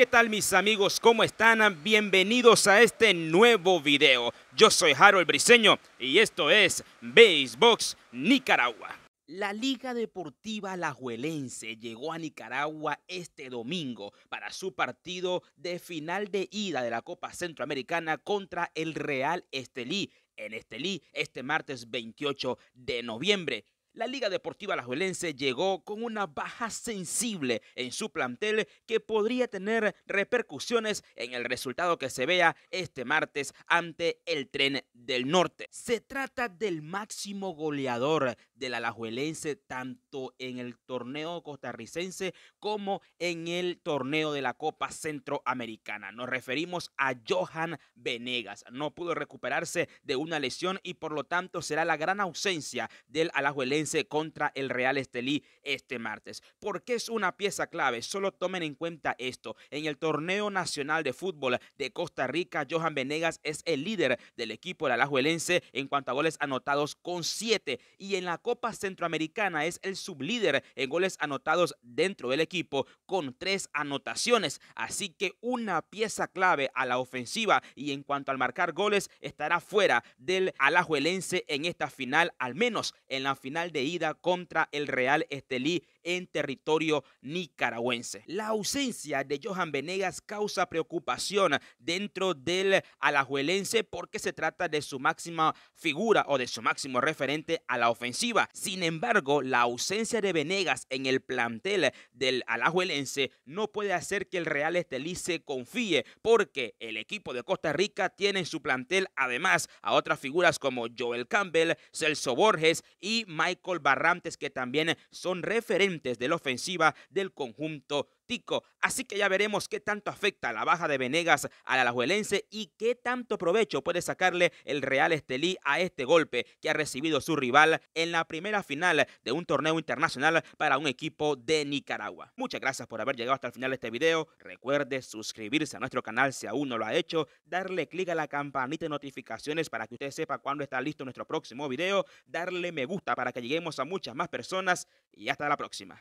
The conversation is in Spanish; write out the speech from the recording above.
¿Qué tal mis amigos? ¿Cómo están? Bienvenidos a este nuevo video. Yo soy Harold Briseño y esto es Basebox Nicaragua. La Liga Deportiva Alajuelense llegó a Nicaragua este domingo para su partido de final de ida de la Copa Centroamericana contra el Real Estelí en Estelí este martes 28 de noviembre. La Liga Deportiva Alajuelense llegó con una baja sensible en su plantel que podría tener repercusiones en el resultado que se vea este martes ante el Tren del Norte. Se trata del máximo goleador del Alajuelense tanto en el torneo costarricense como en el torneo de la Copa Centroamericana. Nos referimos a Johan Venegas. No pudo recuperarse de una lesión y por lo tanto será la gran ausencia del Alajuelense contra el Real Estelí este martes. Porque es una pieza clave? Solo tomen en cuenta esto. En el torneo nacional de fútbol de Costa Rica, Johan Venegas es el líder del equipo del Alajuelense en cuanto a goles anotados con siete y en la Copa Centroamericana es el sublíder en goles anotados dentro del equipo con tres anotaciones. Así que una pieza clave a la ofensiva y en cuanto al marcar goles estará fuera del Alajuelense en esta final, al menos en la final de ida contra el Real Estelí en territorio nicaragüense. La ausencia de Johan Venegas causa preocupación dentro del alajuelense porque se trata de su máxima figura o de su máximo referente a la ofensiva. Sin embargo, la ausencia de Venegas en el plantel del alajuelense no puede hacer que el Real Estelí se confíe porque el equipo de Costa Rica tiene en su plantel además a otras figuras como Joel Campbell, Celso Borges y Michael Barrantes que también son referentes de la ofensiva del conjunto Así que ya veremos qué tanto afecta la baja de Venegas al alajuelense y qué tanto provecho puede sacarle el Real Estelí a este golpe que ha recibido su rival en la primera final de un torneo internacional para un equipo de Nicaragua. Muchas gracias por haber llegado hasta el final de este video. Recuerde suscribirse a nuestro canal si aún no lo ha hecho, darle clic a la campanita de notificaciones para que usted sepa cuándo está listo nuestro próximo video, darle me gusta para que lleguemos a muchas más personas y hasta la próxima.